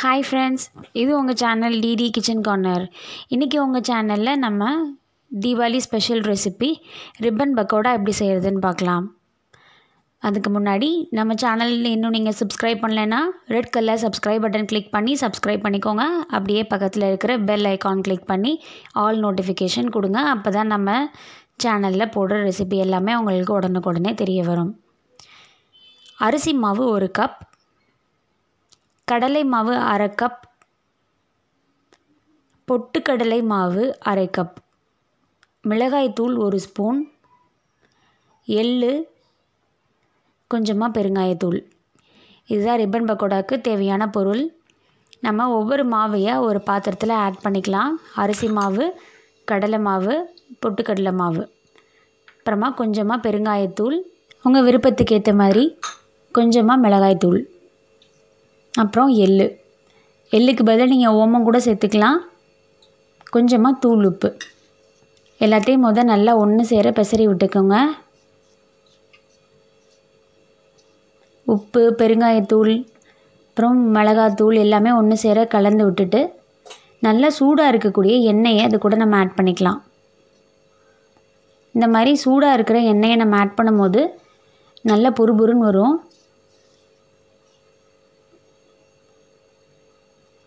hi friends இது உங்கள் channel DD kitchen corner இன்றைக்கி உங்கள் சேனலில் நம்ம Deepavali special recipe ribbon pakoda எப்படி செய்கிறதுன்னு பார்க்கலாம் அதுக்கு முன்னாடி நம்ம சேனலில் இன்னும் நீங்கள் சப்ஸ்கிரைப் பண்ணலைன்னா red colour subscribe button click பண்ணி சப்ஸ்கிரைப் பண்ணிக்கோங்க அப்படியே பக்கத்தில் இருக்கிற பெல் ஐக்கான் கிளிக் பண்ணி ஆல் நோட்டிஃபிகேஷன் கொடுங்க அப்போ தான் நம்ம சேனலில் போடுற ரெசிபி எல்லாமே உங்களுக்கு உடனுக்குடனே தெரிய வரும் அரிசி மாவு ஒரு கப் கடலை மாவு அரை கப் பொட்டுக்கடலை மாவு அரை கப் மிளகாய்த்தூள் ஒரு ஸ்பூன் எள்ளு கொஞ்சமாக பெருங்காயத்தூள் இதுதான் ரிப்பன் பக்கோடாவுக்கு தேவையான பொருள் நம்ம ஒவ்வொரு மாவையாக ஒரு பாத்திரத்தில் ஆட் பண்ணிக்கலாம் அரிசி மாவு கடலை மாவு பொட்டுக்கடலை மாவு அப்புறமா கொஞ்சமாக பெருங்காயத்தூள் உங்கள் விருப்பத்துக்கு ஏற்ற மாதிரி கொஞ்சமாக மிளகாய்த்தூள் அப்புறம் எள்ளு எள்ளுக்கு பதில் நீங்கள் ஓமம் கூட சேர்த்துக்கலாம் கொஞ்சமாக தூள் உப்பு எல்லாத்தையும் முதல் நல்லா ஒன்று சேர பெசரி விட்டுக்கோங்க உப்பு பெருங்காயத்தூள் அப்புறம் மிளகாத்தூள் எல்லாமே ஒன்று சேர கலந்து விட்டுட்டு நல்லா சூடாக இருக்கக்கூடிய எண்ணெயை அது கூட நம்ம ஆட் பண்ணிக்கலாம் இந்த மாதிரி சூடாக இருக்கிற எண்ணெயை நம்ம ஆட் பண்ணும்போது நல்லா பொறுபுருன்னு வரும்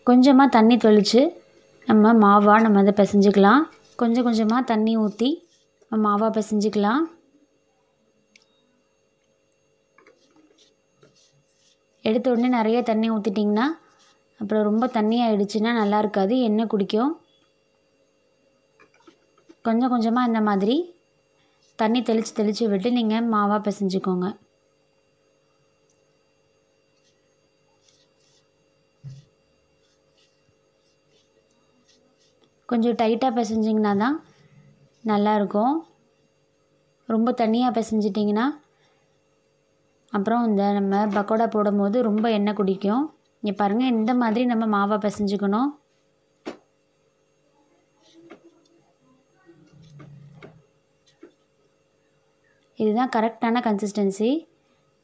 கொஞ்சமாக தண்ணி தெளித்து நம்ம மாவாக நம்ம அதை பிசைஞ்சிக்கலாம் கொஞ்சம் கொஞ்சமாக தண்ணி ஊற்றி மாவாக பிசைஞ்சிக்கலாம் எடுத்த உடனே நிறைய தண்ணி ஊற்றிட்டிங்கன்னா அப்புறம் ரொம்ப தண்ணி ஆகிடுச்சின்னா நல்லா இருக்காது எண்ணெய் குடிக்கும் கொஞ்சம் கொஞ்சமாக இந்த மாதிரி தண்ணி தெளித்து தெளித்து விட்டு நீங்கள் மாவாக பிசைஞ்சிக்கோங்க கொஞ்சம் டைட்டாக பிசைஞ்சிங்கன்னா தான் நல்லாயிருக்கும் ரொம்ப தண்ணியாக பிசைஞ்சிட்டிங்கன்னா அப்புறம் இந்த நம்ம பக்கோடா போடும்போது ரொம்ப எண்ணெய் குடிக்கும் இங்கே பாருங்கள் இந்த மாதிரி நம்ம மாவை பிசைஞ்சுக்கணும் இதுதான் கரெக்டான கன்சிஸ்டன்சி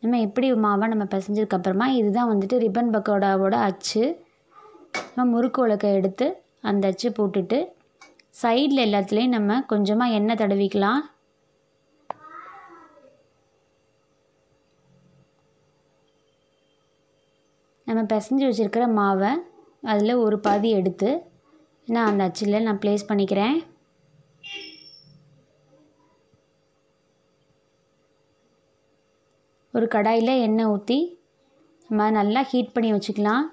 நம்ம எப்படி மாவை நம்ம பிசைஞ்சதுக்கப்புறமா இதுதான் வந்துட்டு ரிப்பன் பக்கோடாவோட அச்சு நம்ம முறுக்கு உலக்கை எடுத்து அந்த அச்சு போட்டுட்டு சைடில் எல்லாத்துலேயும் நம்ம கொஞ்சமாக எண்ணெய் தடவிக்கலாம் நம்ம பிசைஞ்சு வச்சுருக்கிற மாவை அதில் ஒரு பாதி எடுத்து நான் அந்த அச்சில் நான் ப்ளேஸ் பண்ணிக்கிறேன் ஒரு கடாயில் எண்ணெய் ஊற்றி நம்ம நல்லா ஹீட் பண்ணி வச்சுக்கலாம்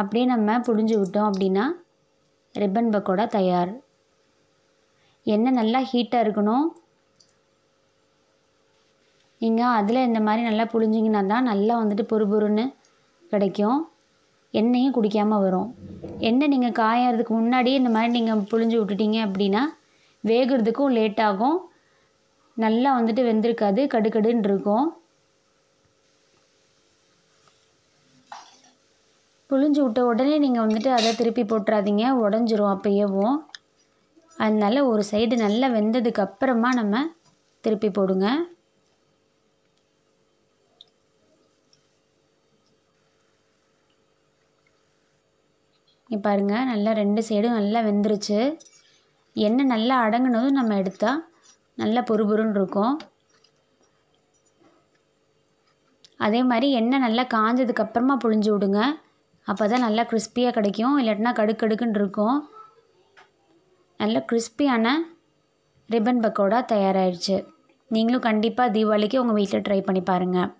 அப்படியே நம்ம புடிஞ்சு விட்டோம் அப்படின்னா ரிப்பன் பக்கோடா தயார் எண்ணெய் நல்லா ஹீட்டாக இருக்கணும் நீங்கள் அதில் இந்த மாதிரி நல்லா புழிஞ்சிங்கன்னா தான் நல்லா வந்துட்டு பொறுபொருன்னு கிடைக்கும் எண்ணெயும் குடிக்காமல் வரும் எண்ணெய் நீங்கள் காயறதுக்கு முன்னாடியே இந்த மாதிரி நீங்கள் புழிஞ்சு விட்டுட்டீங்க அப்படின்னா வேகிறதுக்கும் லேட்டாகும் நல்லா வந்துட்டு வெந்திருக்காது கடுக்கடுன்னு இருக்கும் புழிஞ்சு விட்ட உடனே நீங்கள் வந்துட்டு அதை திருப்பி போட்டுறாதீங்க உடஞ்சிரும் அப்போயேவும் அதனால் ஒரு சைடு நல்லா வெந்ததுக்கு அப்புறமா நம்ம திருப்பி போடுங்க இங்கே பாருங்கள் நல்லா ரெண்டு சைடும் நல்லா வெந்துருச்சு எண்ணெய் நல்லா அடங்கினதும் நம்ம எடுத்தால் நல்லா பொறுபொருன்னு இருக்கும் அதே மாதிரி எண்ணெய் நல்லா காஞ்சதுக்கப்புறமா புழிஞ்சு விடுங்க அப்போ தான் நல்லா கிறிஸ்பியாக கிடைக்கும் இல்லாட்டினா கடுக்கடுக்குன்னு இருக்கும் நல்ல கிறிஸ்பியான ரிப்பன் பக்கோடா தயாராகிடுச்சு நீங்களும் கண்டிப்பாக தீபாவளிக்கு உங்கள் வீட்டில் ட்ரை பண்ணி பாருங்கள்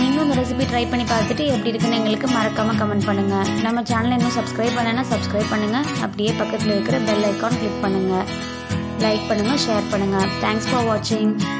நீங்களும் இந்த ரெசிபி ட்ரை பண்ணி பார்த்துட்டு எப்படி இருக்குன்னு எங்களுக்கு மறக்காமல் கமெண்ட் பண்ணுங்கள் நம்ம சேனல் இன்னும் சப்ஸ்கிரைப் பண்ணேன்னா சப்ஸ்கிரைப் பண்ணுங்கள் அப்படியே பக்கத்தில் இருக்கிற பெல் ஐக்கான் கிளிக் பண்ணுங்கள் லைக் பண்ணுங்கள் ஷேர் பண்ணுங்கள் தேங்க்ஸ் ஃபார் வாட்சிங்